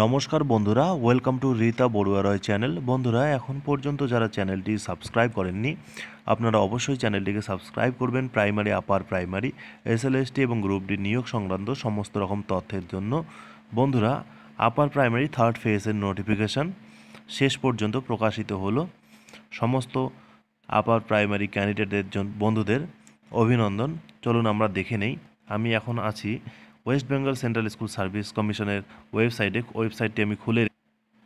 নমস্কার বন্ধুরা welcome to Rita Barua Roy channel বন্ধুরা এখন পর্যন্ত যারা চ্যানেলটি সাবস্ক্রাইব করেননি আপনারা অবশ্যই চ্যানেলটিকে সাবস্ক্রাইব করবেন প্রাইমারি আপার প্রাইমারি এসএলএসটি এবং গ্রুপ ডি নিয়োগ সংক্রান্ত সমস্ত রকম তথ্যের জন্য বন্ধুরা আপার প্রাইমারি থার্ড ফেজের নোটিফিকেশান শেষ পর্যন্ত প্রকাশিত হল সমস্ত আপার প্রাইমারি ক্যান্ডিডেটদের বন্ধুদের অভিনন্দন চলুন আমরা দেখে নেই আমি এখন আছি West Bengal central school service কমিশনের ওয়েবসাইটে ওয়েবসাইটটি আমি খুলে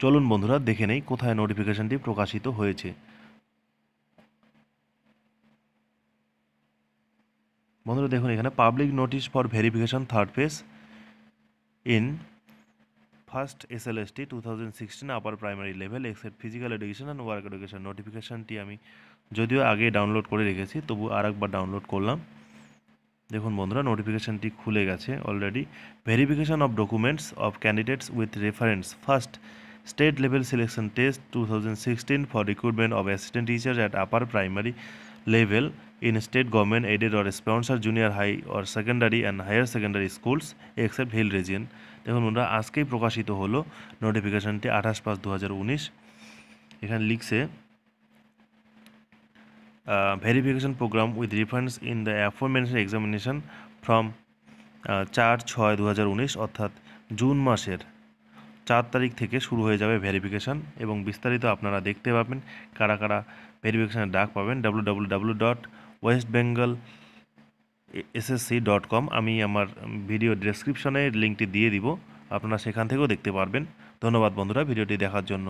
চলুন বন্ধুরা দেখে নেই কোথায় নোটিফিকেশনটি প্রকাশিত হয়েছে বন্ধুরা দেখুন এখানে public notice for verification third phase in first S L S T two thousand sixteen upper primary level except physical education and work education নোটিফিকেশানটি আমি যদিও আগে ডাউনলোড করে রেখেছি তবু আর একবার ডাউনলোড করলাম দেখুন বন্ধুরা নোটিফিকেশানটি খুলে গেছে already verification of documents of candidates with reference first state level selection test two thousand sixteen for recruitment of assistant teacher at upper primary level in state government aided or sponsor junior high or secondary and higher secondary schools except hill region দেখুন বন্ধুরা আজকেই প্রকাশিত হলো নোটিফিকেশানটি আঠাশ পাঁচ দু এখানে লিখছে uh, verification program with in in the aforementioned examination from uh, চার ছয় দু অর্থাৎ জুন মাসের চার তারিখ থেকে শুরু হয়ে যাবে ভেরিফিকেশান এবং বিস্তারিত আপনারা দেখতে পাবেন কারা কারা ভেরিফিকেশানের ডাক পাবেন W W dot West Bengal dot com আমি আমার ভিডিও ডেসক্রিপশনে লিঙ্কটি দিয়ে দিব আপনারা সেখান থেকেও দেখতে পারবেন ধন্যবাদ বন্ধুরা ভিডিওটি দেখার জন্য